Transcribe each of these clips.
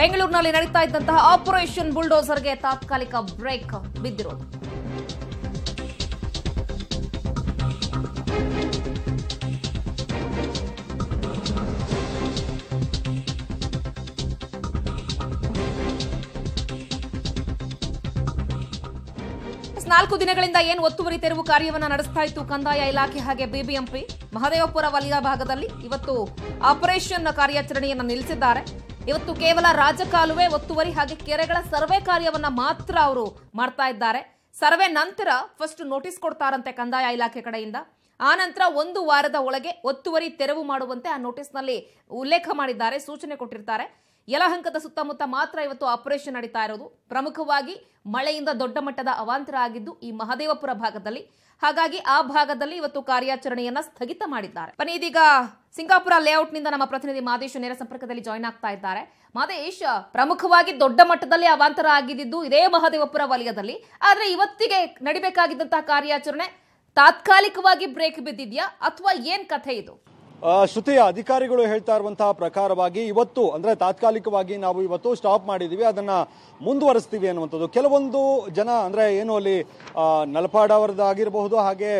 ಬೆಂಗಳೂರಿನಲ್ಲಿ ನಡೀತಾ ಇದ್ದಂತಹ ಆಪರೇಷನ್ ಬುಲ್ಡೋಸರ್ಗೆ ತಾತ್ಕಾಲಿಕ ಬ್ರೇಕ್ ಬಿದ್ದಿರೋದು ನಾಲ್ಕು ದಿನಗಳಿಂದ ಏನು ಒತ್ತುವರಿ ತೆರವು ಕಾರ್ಯವನ್ನು ನಡೆಸ್ತಾ ಇತ್ತು ಕಂದಾಯ ಇಲಾಖೆ ಹಾಗೆ ಬಿಬಿಎಂಪಿ ಮಹದೇವಪುರ ವಲಯ ಭಾಗದಲ್ಲಿ ಇವತ್ತು ಆಪರೇಷನ್ ಕಾರ್ಯಾಚರಣೆಯನ್ನು ನಿಲ್ಲಿಸಿದ್ದಾರೆ ಇವತ್ತು ಕೇವಲ ರಾಜಕಾಲುವೆ ಒತ್ತುವರಿ ಹಾಗೆ ಕೆರೆಗಳ ಸರ್ವೆ ಕಾರ್ಯವನ್ನ ಮಾತ್ರ ಅವರು ಮಾಡ್ತಾ ಇದ್ದಾರೆ ಸರ್ವೆ ನಂತರ ಫಸ್ಟ್ ನೋಟಿಸ್ ಕೊಡ್ತಾರಂತೆ ಕಂದಾಯ ಇಲಾಖೆ ಕಡೆಯಿಂದ ಆ ನಂತರ ಒಂದು ವಾರದ ಒಳಗೆ ಒತ್ತುವರಿ ತೆರವು ಮಾಡುವಂತೆ ಆ ನೋಟಿಸ್ನಲ್ಲಿ ಉಲ್ಲೇಖ ಮಾಡಿದ್ದಾರೆ ಸೂಚನೆ ಕೊಟ್ಟಿರ್ತಾರೆ ಯಲಹಂಕದ ಸುತ್ತಮುತ್ತ ಮಾತ್ರ ಇವತ್ತು ಆಪರೇಷನ್ ನಡೀತಾ ಇರೋದು ಪ್ರಮುಖವಾಗಿ ಮಳೆಯಿಂದ ದೊಡ್ಡ ಮಟ್ಟದ ಅವಾಂತರ ಆಗಿದ್ದು ಈ ಮಹದೇವಪುರ ಭಾಗದಲ್ಲಿ ಹಾಗಾಗಿ ಆ ಭಾಗದಲ್ಲಿ ಇವತ್ತು ಕಾರ್ಯಾಚರಣೆಯನ್ನ ಸ್ಥಗಿತ ಮಾಡಿದ್ದಾರೆ ಬನ್ನಿ ಇದೀಗ ಸಿಂಗಾಪುರ ಲೇಔಟ್ನಿಂದ ನಮ್ಮ ಪ್ರತಿನಿಧಿ ಮಾದೇಶ್ ನೇರ ಸಂಪರ್ಕದಲ್ಲಿ ಜಾಯಿನ್ ಆಗ್ತಾ ಇದ್ದಾರೆ ಮಾದೇಶ್ ಪ್ರಮುಖವಾಗಿ ದೊಡ್ಡ ಮಟ್ಟದಲ್ಲಿ ಅವಾಂತರ ಆಗಿದ್ದು ಇದೇ ಮಹದೇವಪುರ ವಲಯದಲ್ಲಿ ಆದರೆ ಇವತ್ತಿಗೆ ನಡಿಬೇಕಾಗಿದ್ದಂತಹ ಕಾರ್ಯಾಚರಣೆ ತಾತ್ಕಾಲಿಕವಾಗಿ ಬ್ರೇಕ್ ಬಿದ್ದಿದೆಯಾ ಅಥವಾ ಏನ್ ಕಥೆ ಇದು ಶ್ರುತಿಯ ಅಧಿಕಾರಿಗಳು ಹೇಳ್ತಾ ಇರುವಂತಹ ಪ್ರಕಾರವಾಗಿ ಇವತ್ತು ಅಂದ್ರೆ ತಾತ್ಕಾಲಿಕವಾಗಿ ನಾವು ಇವತ್ತು ಸ್ಟಾಪ್ ಮಾಡಿದೀವಿ ಅದನ್ನ ಮುಂದುವರಿಸ್ತೀವಿ ಅನ್ನುವಂಥದ್ದು ಕೆಲವೊಂದು ಜನ ಅಂದ್ರೆ ಏನು ಅಲ್ಲಿ ಆಗಿರಬಹುದು ಹಾಗೆ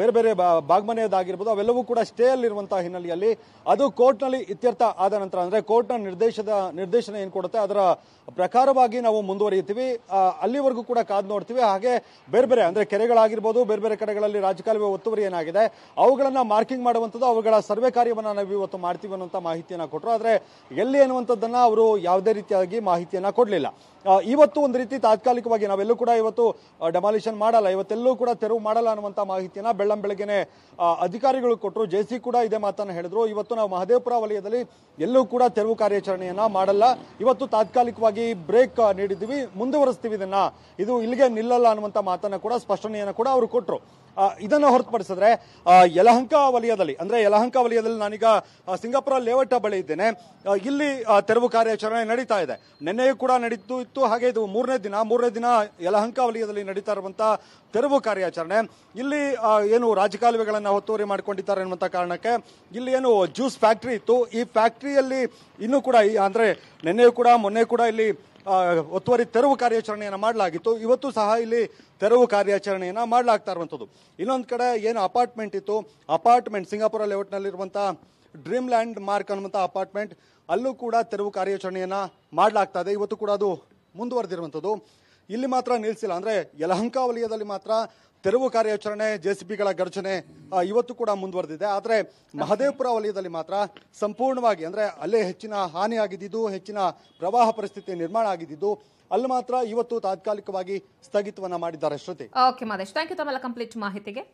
ಬೇರೆ ಬೇರೆ ಬಾಗ್ಮನೆಯದಾಗಿರ್ಬೋದು ಅವೆಲ್ಲವೂ ಕೂಡ ಸ್ಟೇ ಅಲ್ಲಿರುವಂಥ ಹಿನ್ನೆಲೆಯಲ್ಲಿ ಅದು ಕೋರ್ಟ್ನಲ್ಲಿ ಇತ್ಯರ್ಥ ಆದ ನಂತರ ಅಂದರೆ ಕೋರ್ಟ್ನ ನಿರ್ದೇಶದ ನಿರ್ದೇಶನ ಏನು ಕೊಡುತ್ತೆ ಅದರ ಪ್ರಕಾರವಾಗಿ ನಾವು ಮುಂದುವರಿಯುತ್ತೀವಿ ಅಲ್ಲಿವರೆಗೂ ಕೂಡ ಕಾದ್ ನೋಡ್ತೀವಿ ಹಾಗೆ ಬೇರೆ ಬೇರೆ ಅಂದರೆ ಕೆರೆಗಳಾಗಿರ್ಬೋದು ಬೇರೆ ಬೇರೆ ಕಡೆಗಳಲ್ಲಿ ರಾಜಕಾಲುವೆ ಒತ್ತುವರಿ ಏನಾಗಿದೆ ಅವುಗಳನ್ನು ಮಾರ್ಕಿಂಗ್ ಮಾಡುವಂಥದ್ದು ಅವುಗಳ ಸರ್ವೆ ಕಾರ್ಯವನ್ನು ನಾವು ಇವತ್ತು ಮಾಡ್ತೀವಿ ಅನ್ನುವಂಥ ಮಾಹಿತಿಯನ್ನು ಕೊಟ್ಟರು ಆದರೆ ಎಲ್ಲಿ ಅನ್ನುವಂಥದ್ದನ್ನು ಅವರು ಯಾವುದೇ ರೀತಿಯಾಗಿ ಮಾಹಿತಿಯನ್ನು ಕೊಡಲಿಲ್ಲ ಇವತ್ತು ಒಂದು ರೀತಿ ತಾತ್ಕಾಲಿಕವಾಗಿ ನಾವೆಲ್ಲೂ ಕೂಡ ಇವತ್ತು ಡೆಮಾಲಿಷನ್ ಮಾಡಲ್ಲ ಇವತ್ತೆಲ್ಲೂ ಕೂಡ ತೆರವು ಮಾಡಲ್ಲ ಅನ್ನುವಂಥ ಮಾಹಿತಿಯನ್ನು ಬೆಳ್ಳಂ ಬೆಳಗ್ಗೆನೆ ಅಧಿಕಾರಿಗಳು ಕೊಟ್ಟರು ಜೆ ಸಿ ಕೂಡ ಇದೇ ಮಾತನ್ನು ಹೇಳಿದ್ರು ಇವತ್ತು ನಾವು ಮಹದೇವಪುರ ವಲಯದಲ್ಲಿ ಎಲ್ಲೂ ಕೂಡ ತೆರವು ಕಾರ್ಯಾಚರಣೆಯನ್ನು ಮಾಡಲ್ಲ ಇವತ್ತು ತಾತ್ಕಾಲಿಕವಾಗಿ ಬ್ರೇಕ್ ನೀಡಿದ್ದೀವಿ ಮುಂದುವರಿಸ್ತೀವಿ ಇದನ್ನ ಇದು ಇಲ್ಲಿಗೆ ನಿಲ್ಲಲ್ಲ ಅನ್ನುವಂಥ ಮಾತನ್ನು ಕೂಡ ಸ್ಪಷ್ಟನೆಯನ್ನು ಕೂಡ ಅವರು ಕೊಟ್ಟರು ಇದನ್ನು ಹೊರತುಪಡಿಸಿದ್ರೆ ಯಲಹಂಕ ವಲಯದಲ್ಲಿ ಅಂದರೆ ಯಲಹಂಕ ವಲಯದಲ್ಲಿ ನಾನೀಗ ಸಿಂಗಾಪುರ ಲೇಔಟ್ ಬಳಿ ಇದ್ದೇನೆ ಇಲ್ಲಿ ತೆರವು ಕಾರ್ಯಾಚರಣೆ ನಡೀತಾ ಇದೆ ನಿನ್ನೆಯೂ ಕೂಡ ನಡೀತು ಇತ್ತು ಹಾಗೆ ಇದು ಮೂರನೇ ದಿನ ಮೂರನೇ ದಿನ ಯಲಹಂಕ ವಲಯದಲ್ಲಿ ನಡೀತಾ ಇರುವಂಥ ತೆರವು ಕಾರ್ಯಾಚರಣೆ ಇಲ್ಲಿ ಏನು ರಾಜಕಾಲುವೆಗಳನ್ನು ಒತ್ತುವರಿ ಮಾಡಿಕೊಂಡಿದ್ದಾರೆ ಅನ್ನುವಂಥ ಕಾರಣಕ್ಕೆ ಇಲ್ಲಿ ಏನು ಜ್ಯೂಸ್ ಫ್ಯಾಕ್ಟ್ರಿ ಇತ್ತು ಈ ಫ್ಯಾಕ್ಟ್ರಿಯಲ್ಲಿ ಇನ್ನೂ ಕೂಡ ಅಂದರೆ ನಿನ್ನೆಯೂ ಕೂಡ ಮೊನ್ನೆ ಕೂಡ ಇಲ್ಲಿ ಒತ್ತುವರಿ ತೆರವು ಕಾರ್ಯಾಚರಣೆಯನ್ನು ಮಾಡಲಾಗಿತ್ತು ಇವತ್ತು ಸಹ ಇಲ್ಲಿ ತೆರವು ಕಾರ್ಯಾಚರಣೆಯನ್ನು ಮಾಡಲಾಗ್ತಾ ಇರುವಂಥದ್ದು ಇನ್ನೊಂದು ಕಡೆ ಏನು ಅಪಾರ್ಟ್ಮೆಂಟ್ ಇತ್ತು ಅಪಾರ್ಟ್ಮೆಂಟ್ ಸಿಂಗಾಪುರ ಲೇಔಟ್ನಲ್ಲಿರುವಂಥ ಡ್ರೀಮ್ ಲ್ಯಾಂಡ್ ಮಾರ್ಕ್ ಅನ್ನುವಂಥ ಅಪಾರ್ಟ್ಮೆಂಟ್ ಅಲ್ಲೂ ಕೂಡ ತೆರವು ಕಾರ್ಯಾಚರಣೆಯನ್ನು ಮಾಡಲಾಗ್ತಾ ಇದೆ ಇವತ್ತು ಕೂಡ ಅದು ಮುಂದುವರೆದಿರುವಂಥದ್ದು ಇಲ್ಲಿ ಮಾತ್ರ ನಿಲ್ಲಿಸಿಲ್ಲ ಅಂದ್ರೆ ಯಲಹಂಕ ವಲಯದಲ್ಲಿ ಮಾತ್ರ ತೆರವು ಕಾರ್ಯಾಚರಣೆ ಜೆ ಬಿಗಳ ಘರ್ಜನೆ ಇವತ್ತು ಕೂಡ ಮುಂದುವರೆದಿದೆ ಆದರೆ ಮಹದೇವಪುರ ವಲಯದಲ್ಲಿ ಮಾತ್ರ ಸಂಪೂರ್ಣವಾಗಿ ಅಂದರೆ ಅಲ್ಲೇ ಹೆಚ್ಚಿನ ಹಾನಿ ಆಗಿದ್ದು ಹೆಚ್ಚಿನ ಪ್ರವಾಹ ಪರಿಸ್ಥಿತಿ ನಿರ್ಮಾಣ ಆಗಿದ್ದು ಅಲ್ಲಿ ಮಾತ್ರ ಇವತ್ತು ತಾತ್ಕಾಲಿಕವಾಗಿ ಸ್ಥಗಿತವನ್ನ ಮಾಡಿದ್ದಾರೆ Shruti okay Madesh thank you complete ಮಾಹಿತಿಗೆ